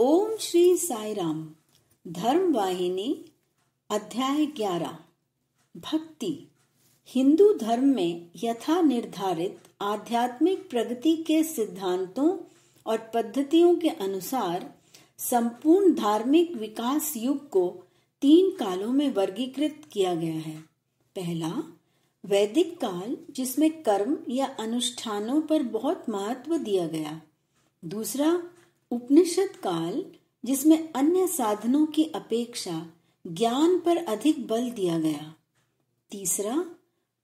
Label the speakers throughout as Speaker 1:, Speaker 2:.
Speaker 1: ओम श्री साई राम धर्म वाहिनी अध्याय ग्यारह भक्ति हिंदू धर्म में यथा निर्धारित आध्यात्मिक प्रगति के सिद्धांतों और पद्धतियों के अनुसार संपूर्ण धार्मिक विकास युग को तीन कालों में वर्गीकृत किया गया है पहला वैदिक काल जिसमें कर्म या अनुष्ठानों पर बहुत महत्व दिया गया दूसरा उपनिषद काल जिसमें अन्य साधनों की अपेक्षा ज्ञान पर अधिक बल दिया गया तीसरा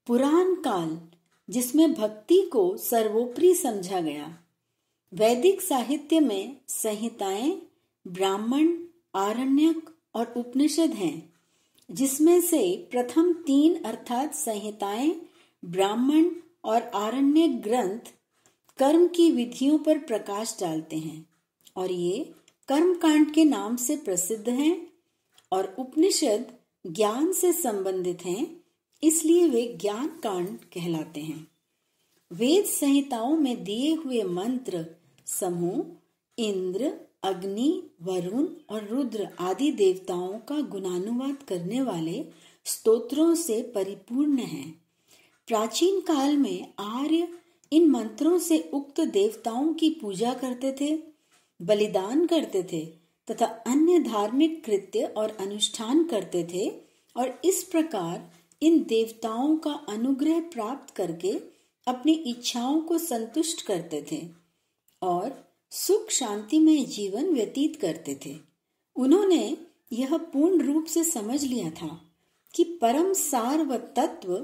Speaker 1: पुराण काल जिसमें भक्ति को सर्वोपरि समझा गया वैदिक साहित्य में संहिताएं ब्राह्मण आरण्यक और उपनिषद हैं जिसमें से प्रथम तीन अर्थात संहिताएं ब्राह्मण और आरण्यक ग्रंथ कर्म की विधियों पर प्रकाश डालते हैं और ये कर्मकांड के नाम से प्रसिद्ध हैं और उपनिषद ज्ञान से संबंधित हैं इसलिए वे ज्ञान कांड कहलाते हैं वेद संहिताओं में दिए हुए मंत्र समूह इंद्र अग्नि वरुण और रुद्र आदि देवताओं का गुणानुवाद करने वाले स्तोत्रों से परिपूर्ण हैं। प्राचीन काल में आर्य इन मंत्रों से उक्त देवताओं की पूजा करते थे बलिदान करते थे तथा अन्य धार्मिक कृत्य और अनुष्ठान करते थे और इस प्रकार इन देवताओं का अनुग्रह प्राप्त करके अपनी इच्छाओं को संतुष्ट करते थे और सुख में जीवन व्यतीत करते थे उन्होंने यह पूर्ण रूप से समझ लिया था कि परम सार व तत्व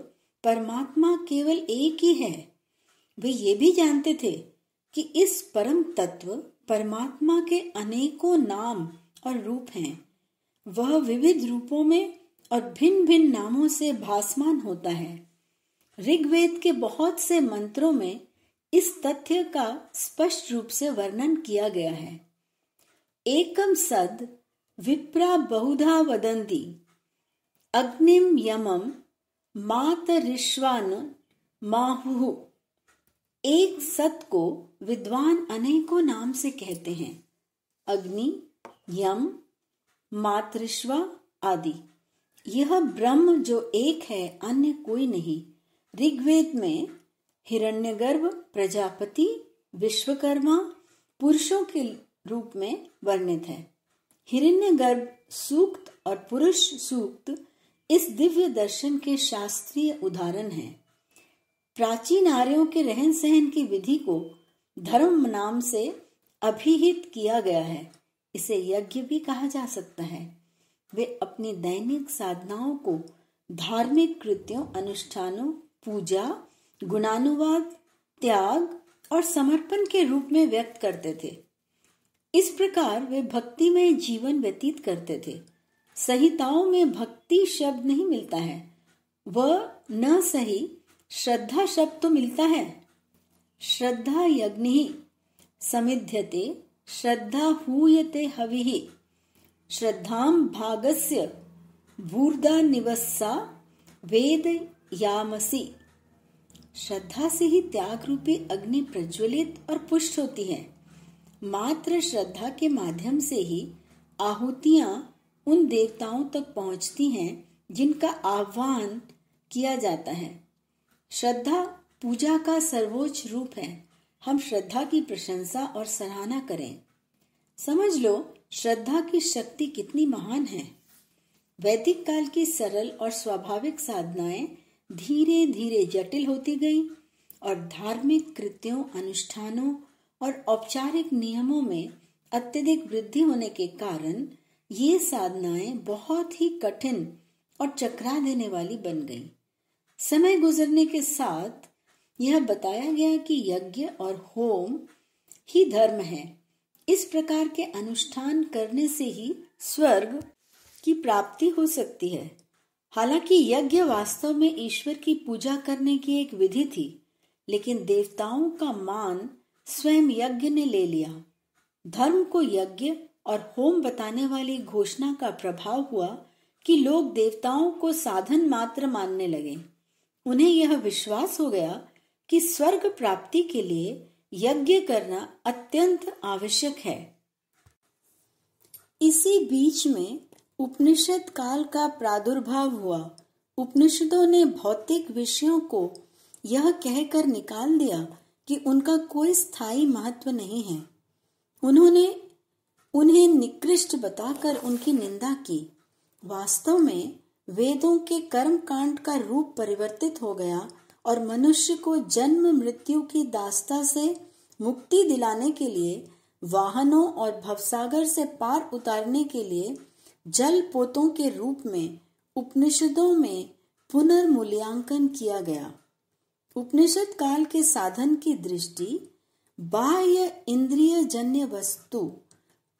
Speaker 1: परमात्मा केवल एक ही है वे ये भी जानते थे कि इस परम तत्व परमात्मा के अनेकों नाम और रूप हैं वह विविध रूपों में और भिन्न भिन्न नामों से भासमान होता है ऋग्वेद के बहुत से मंत्रों में इस तथ्य का स्पष्ट रूप से वर्णन किया गया है एकम सद विप्रा बहुधा वदंती अग्निम यमम मात ऋष्वान माहु एक सत को विद्वान अनेकों नाम से कहते हैं अग्नि यम मातृश्व आदि यह ब्रह्म जो एक है अन्य कोई नहीं ऋग्वेद में हिरण्यगर्भ प्रजापति विश्वकर्मा पुरुषों के रूप में वर्णित है हिरण्यगर्भ सूक्त और पुरुष सूक्त इस दिव्य दर्शन के शास्त्रीय उदाहरण है प्राचीन आर्यों के रहन सहन की विधि को धर्म नाम से अभिहित किया गया है इसे यज्ञ भी कहा जा सकता है वे अपनी दैनिक साधनाओं को धार्मिक कृत्यों अनुष्ठानों पूजा गुणानुवाद त्याग और समर्पण के रूप में व्यक्त करते थे इस प्रकार वे भक्ति में जीवन व्यतीत करते थे संहिताओं में भक्ति शब्द नहीं मिलता है वह न सही श्रद्धा शब्द तो मिलता है श्रद्धा यज्ञ समिध्यते श्रद्धा हूयते हविः श्रद्धां भागस्य भूर्दा निवस्सा वेद यामसी श्रद्धा से ही त्याग रूपी अग्नि प्रज्वलित और पुष्ट होती है मात्र श्रद्धा के माध्यम से ही आहुतियां उन देवताओं तक पहुंचती हैं जिनका आह्वान किया जाता है श्रद्धा पूजा का सर्वोच्च रूप है हम श्रद्धा की प्रशंसा और सराहना करें समझ लो श्रद्धा की शक्ति कितनी महान है वैदिक काल की सरल और स्वाभाविक साधनाएं धीरे धीरे जटिल होती गईं और धार्मिक कृत्यों अनुष्ठानों और औपचारिक नियमों में अत्यधिक वृद्धि होने के कारण ये साधनाएं बहुत ही कठिन और चकरा देने वाली बन गईं। समय गुजरने के साथ यह बताया गया कि यज्ञ और होम ही धर्म है इस प्रकार के अनुष्ठान करने से ही स्वर्ग की प्राप्ति हो सकती है हालांकि यज्ञ वास्तव में ईश्वर की पूजा करने की एक विधि थी लेकिन देवताओं का मान स्वयं यज्ञ ने ले लिया धर्म को यज्ञ और होम बताने वाली घोषणा का प्रभाव हुआ कि लोग देवताओं को साधन मात्र मानने लगे उन्हें यह विश्वास हो गया कि स्वर्ग प्राप्ति के लिए यज्ञ करना अत्यंत आवश्यक है इसी बीच में उपनिषद काल का प्रादुर्भाव हुआ उपनिषदों ने भौतिक विषयों को यह कहकर निकाल दिया कि उनका कोई स्थायी महत्व नहीं है उन्होंने उन्हें निकृष्ट बताकर उनकी निंदा की वास्तव में वेदों के कर्म कांड का रूप परिवर्तित हो गया और मनुष्य को जन्म मृत्यु की दास्ता से मुक्ति दिलाने के लिए वाहनों और भवसागर से पार उतारने के लिए जल पोतों के रूप में उपनिषदों में पुनर्मूल्यांकन किया गया उपनिषद काल के साधन की दृष्टि बाह्य इंद्रिय जन्य वस्तु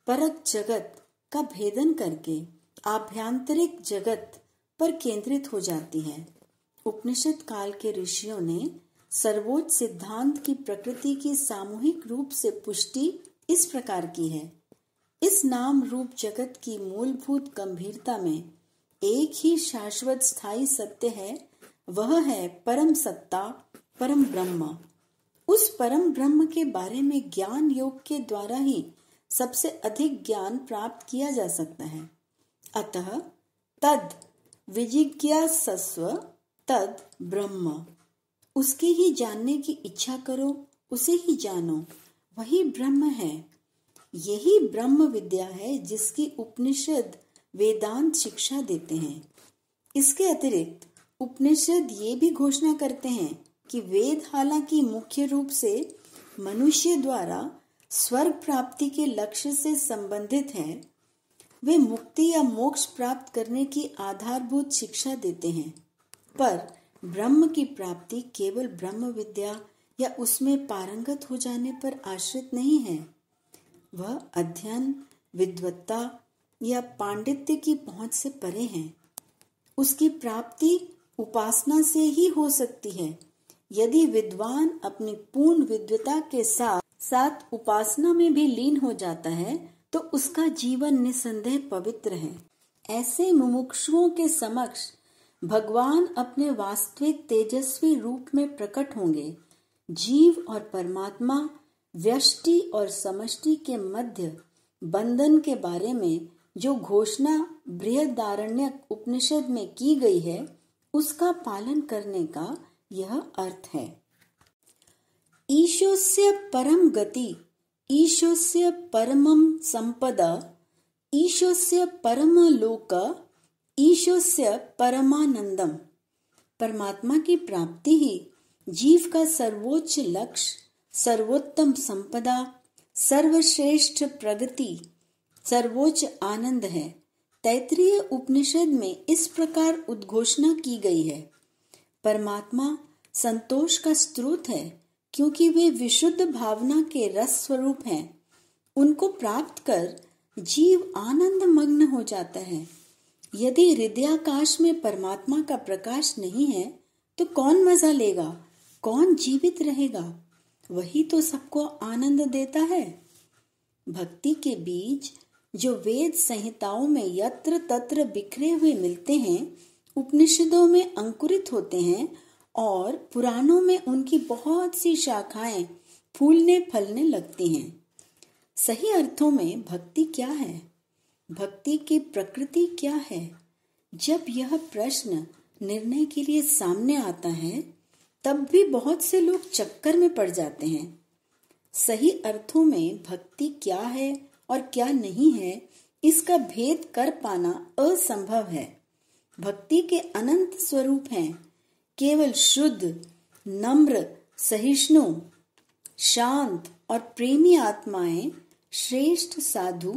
Speaker 1: परक जगत का भेदन करके आभ्यांतरिक जगत पर केंद्रित हो जाती है उपनिषद काल के ऋषियों ने सर्वोच्च सिद्धांत की प्रकृति की सामूहिक रूप से पुष्टि इस प्रकार की है इस नाम रूप जगत की मूलभूत गंभीरता में एक ही शाश्वत स्थायी सत्य है वह है परम सत्ता परम ब्रह्म उस परम ब्रह्म के बारे में ज्ञान योग के द्वारा ही सबसे अधिक ज्ञान प्राप्त किया जा सकता है अतः तद विजिज्ञास तद ब्रह्म उसके ही जानने की इच्छा करो उसे ही जानो वही ब्रह्म है यही ब्रह्म विद्या है जिसकी उपनिषद वेदांत शिक्षा देते हैं इसके अतिरिक्त उपनिषद ये भी घोषणा करते हैं कि वेद हालांकि मुख्य रूप से मनुष्य द्वारा स्वर्ग प्राप्ति के लक्ष्य से संबंधित हैं वे मुक्ति या मोक्ष प्राप्त करने की आधारभूत शिक्षा देते हैं पर ब्रह्म की प्राप्ति केवल ब्रह्म विद्या या उसमें पारंगत हो जाने पर आश्रित नहीं है वह अध्ययन विद्वत्ता या पांडित्य की पहुंच से परे है उसकी प्राप्ति उपासना से ही हो सकती है यदि विद्वान अपनी पूर्ण विद्वता के साथ साथ उपासना में भी लीन हो जाता है तो उसका जीवन निसंदेह पवित्र है ऐसे मुमुक्षुओं के समक्ष भगवान अपने वास्तविक तेजस्वी रूप में प्रकट होंगे जीव और परमात्मा व्यष्टि और समष्टि के मध्य बंधन के बारे में जो घोषणा बृहदारण्य उपनिषद में की गई है उसका पालन करने का यह अर्थ है ईशोस्य परम गति ईशोस्य परमम संपदा ईशोस्य परम लोक ईशो से परमानंदम परमात्मा की प्राप्ति ही जीव का सर्वोच्च लक्ष्य सर्वोत्तम संपदा सर्वश्रेष्ठ प्रगति सर्वोच्च आनंद है तैतरीय उपनिषद में इस प्रकार उद्घोषणा की गई है परमात्मा संतोष का स्रोत है क्योंकि वे विशुद्ध भावना के रस स्वरूप हैं उनको प्राप्त कर जीव आनंद मग्न हो जाता है यदि हृदयाकाश में परमात्मा का प्रकाश नहीं है तो कौन मजा लेगा कौन जीवित रहेगा वही तो सबको आनंद देता है भक्ति के बीज जो वेद संहिताओं में यत्र तत्र बिखरे हुए मिलते हैं उपनिषदों में अंकुरित होते हैं और पुराणों में उनकी बहुत सी शाखाएं फूलने फलने लगती हैं सही अर्थों में भक्ति क्या है भक्ति की प्रकृति क्या है जब यह प्रश्न निर्णय के लिए सामने आता है तब भी बहुत से लोग चक्कर में पड़ जाते हैं सही अर्थों में भक्ति क्या है और क्या नहीं है इसका भेद कर पाना असंभव है भक्ति के अनंत स्वरूप हैं केवल शुद्ध नम्र सहिष्णु शांत और प्रेमी आत्माएं श्रेष्ठ साधु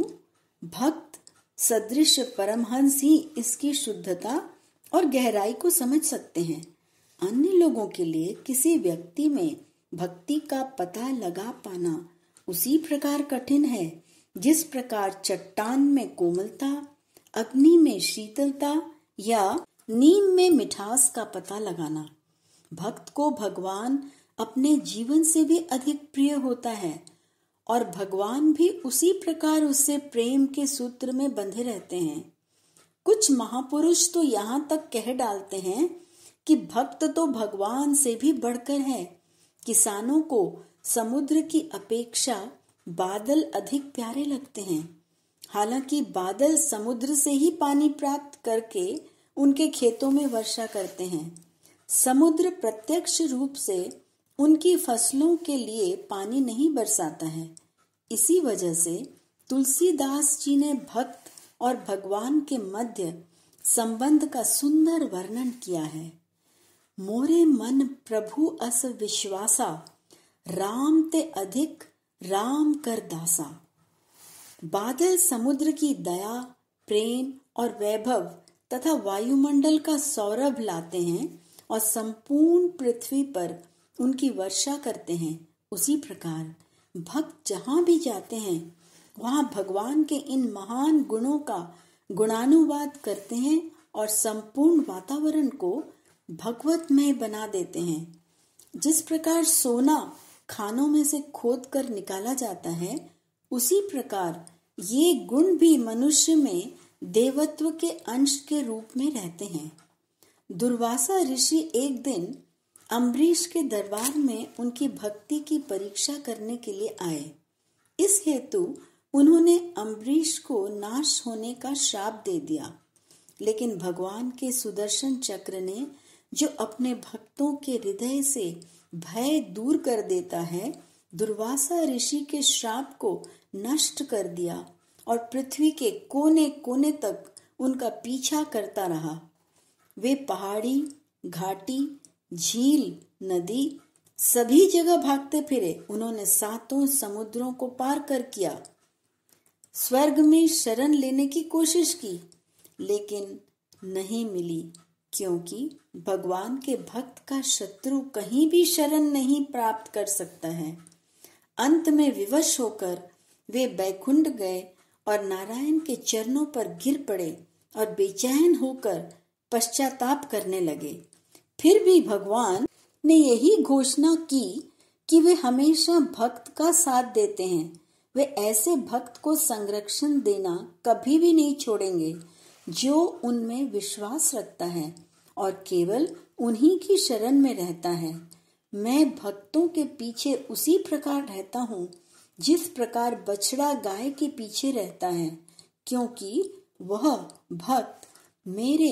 Speaker 1: भक्त सदृश परमहंस ही इसकी शुद्धता और गहराई को समझ सकते हैं अन्य लोगों के लिए किसी व्यक्ति में भक्ति का पता लगा पाना उसी प्रकार कठिन है जिस प्रकार चट्टान में कोमलता अग्नि में शीतलता या नीम में मिठास का पता लगाना भक्त को भगवान अपने जीवन से भी अधिक प्रिय होता है और भगवान भी उसी प्रकार उससे प्रेम के सूत्र में बंधे रहते हैं कुछ महापुरुष तो यहाँ तक कह डालते हैं कि भक्त तो भगवान से भी बढ़कर है किसानों को समुद्र की अपेक्षा बादल अधिक प्यारे लगते हैं हालांकि बादल समुद्र से ही पानी प्राप्त करके उनके खेतों में वर्षा करते हैं समुद्र प्रत्यक्ष रूप से उनकी फसलों के लिए पानी नहीं बरसाता है इसी वजह से तुलसीदास जी ने भक्त और भगवान के मध्य संबंध का सुंदर वर्णन किया है मोरे मन प्रभु अस विश्वासा राम ते अधिक राम कर दासा बादल समुद्र की दया प्रेम और वैभव तथा वायुमंडल का सौरभ लाते हैं और संपूर्ण पृथ्वी पर उनकी वर्षा करते हैं उसी प्रकार भक्त जहाँ भी जाते हैं वहाँ भगवान के इन महान गुणों का गुणानुवाद करते हैं और संपूर्ण वातावरण को भगवतमय बना देते हैं जिस प्रकार सोना खानों में से खोद कर निकाला जाता है उसी प्रकार ये गुण भी मनुष्य में देवत्व के अंश के रूप में रहते हैं दुर्वासा ऋषि एक दिन अम्बरीश के दरबार में उनकी भक्ति की परीक्षा करने के लिए आए इस हेतु उन्होंने अम्बरीश को नाश होने का श्राप दे दिया लेकिन भगवान के सुदर्शन चक्र ने जो अपने भक्तों के हृदय से भय दूर कर देता है दुर्वासा ऋषि के श्राप को नष्ट कर दिया और पृथ्वी के कोने कोने तक उनका पीछा करता रहा वे पहाड़ी घाटी झील नदी सभी जगह भागते फिरे उन्होंने सातों समुद्रों को पार कर किया स्वर्ग में शरण लेने की कोशिश की लेकिन नहीं मिली क्योंकि भगवान के भक्त का शत्रु कहीं भी शरण नहीं प्राप्त कर सकता है अंत में विवश होकर वे बैकुंड गए और नारायण के चरणों पर गिर पड़े और बेचैन होकर पश्चाताप करने लगे फिर भी भगवान ने यही घोषणा की कि वे हमेशा भक्त का साथ देते हैं वे ऐसे भक्त को संरक्षण देना कभी भी नहीं छोड़ेंगे जो उनमें विश्वास रखता है और केवल उन्हीं की शरण में रहता है मैं भक्तों के पीछे उसी प्रकार रहता हूँ जिस प्रकार बछड़ा गाय के पीछे रहता है क्योंकि वह भक्त मेरे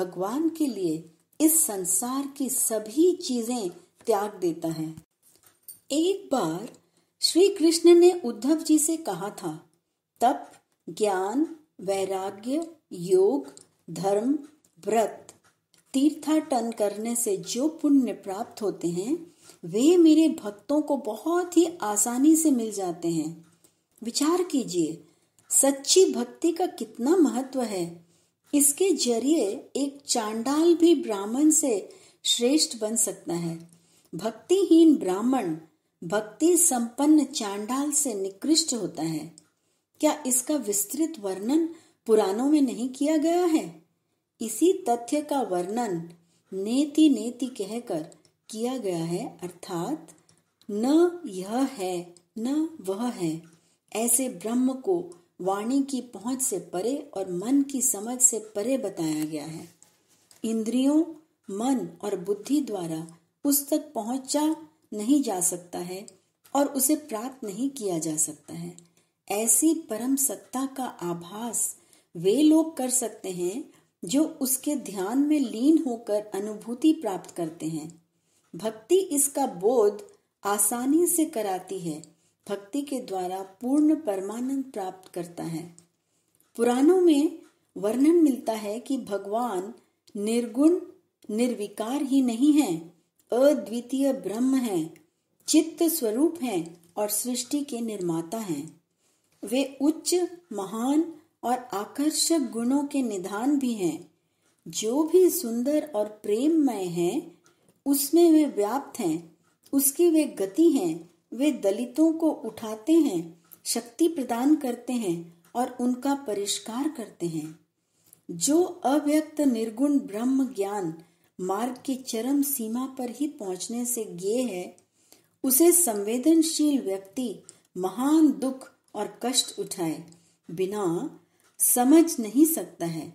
Speaker 1: भगवान के लिए इस संसार की सभी चीजें त्याग देता है एक बार श्री कृष्ण ने उद्धव जी से कहा था तप ज्ञान वैराग्य योग धर्म व्रत तीर्थाटन करने से जो पुण्य प्राप्त होते हैं वे मेरे भक्तों को बहुत ही आसानी से मिल जाते हैं विचार कीजिए सच्ची भक्ति का कितना महत्व है इसके जरिए एक चांडाल भी ब्राह्मण से श्रेष्ठ बन सकता है भक्तिहीन ब्राह्मण भक्ति संपन्न चांडाल से निकृष्ट होता है क्या इसका विस्तृत वर्णन पुराणों में नहीं किया गया है इसी तथ्य का वर्णन नेति नेति कहकर किया गया है अर्थात न यह है न वह है ऐसे ब्रह्म को वाणी की पहुंच से परे और मन की समझ से परे बताया गया है इंद्रियों मन और बुद्धि द्वारा उस तक पहुंचा नहीं जा सकता है और उसे प्राप्त नहीं किया जा सकता है ऐसी परम सत्ता का आभास वे लोग कर सकते हैं जो उसके ध्यान में लीन होकर अनुभूति प्राप्त करते हैं भक्ति इसका बोध आसानी से कराती है भक्ति के द्वारा पूर्ण परमानंद प्राप्त करता है पुराणों में वर्णन मिलता है कि भगवान निर्गुण निर्विकार ही नहीं है अद्वितीय ब्रह्म है चित्त स्वरूप है और सृष्टि के निर्माता हैं वे उच्च महान और आकर्षक गुणों के निधान भी हैं जो भी सुंदर और प्रेममय है उसमें वे व्याप्त हैं उसकी वे गति हैं वे दलितों को उठाते हैं शक्ति प्रदान करते हैं और उनका परिष्कार करते हैं जो अव्यक्त निर्गुण ब्रह्म ज्ञान मार्ग की चरम सीमा पर ही पहुंचने से गे है उसे संवेदनशील व्यक्ति महान दुख और कष्ट उठाए बिना समझ नहीं सकता है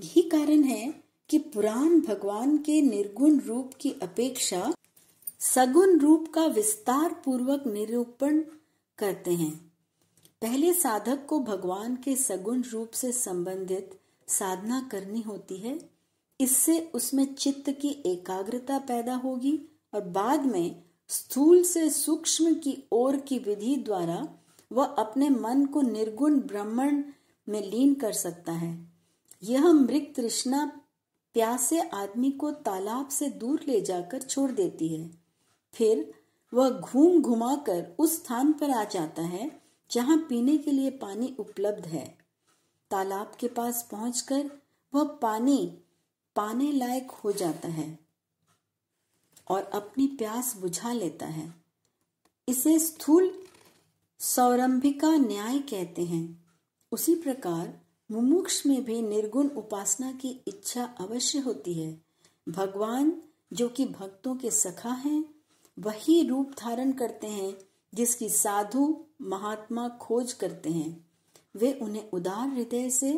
Speaker 1: यही कारण है कि पुराण भगवान के निर्गुण रूप की अपेक्षा सगुण रूप का विस्तार पूर्वक निरूपण करते हैं पहले साधक को भगवान के सगुण रूप से संबंधित साधना करनी होती है इससे उसमें चित्त की एकाग्रता पैदा होगी और बाद में स्थूल से सूक्ष्म की ओर की विधि द्वारा वह अपने मन को निर्गुण ब्राह्मण में लीन कर सकता है यह मृत तृष्णा प्यासे आदमी को तालाब से दूर ले जाकर छोड़ देती है फिर वह घूम घुमाकर उस स्थान पर आ जाता है जहाँ पीने के लिए पानी उपलब्ध है तालाब के पास पहुंचकर वह पानी पाने लायक हो जाता है और अपनी प्यास बुझा लेता है इसे स्थूल सौरंभिका न्याय कहते हैं उसी प्रकार मुमुक्ष में भी निर्गुण उपासना की इच्छा अवश्य होती है भगवान जो कि भक्तों के सखा हैं वही रूप धारण करते हैं जिसकी साधु महात्मा खोज करते हैं वे उन्हें उदार हृदय से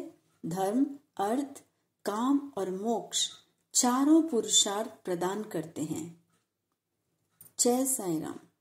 Speaker 1: धर्म अर्थ काम और मोक्ष चारों पुरुषार्थ प्रदान करते हैं जय साई राम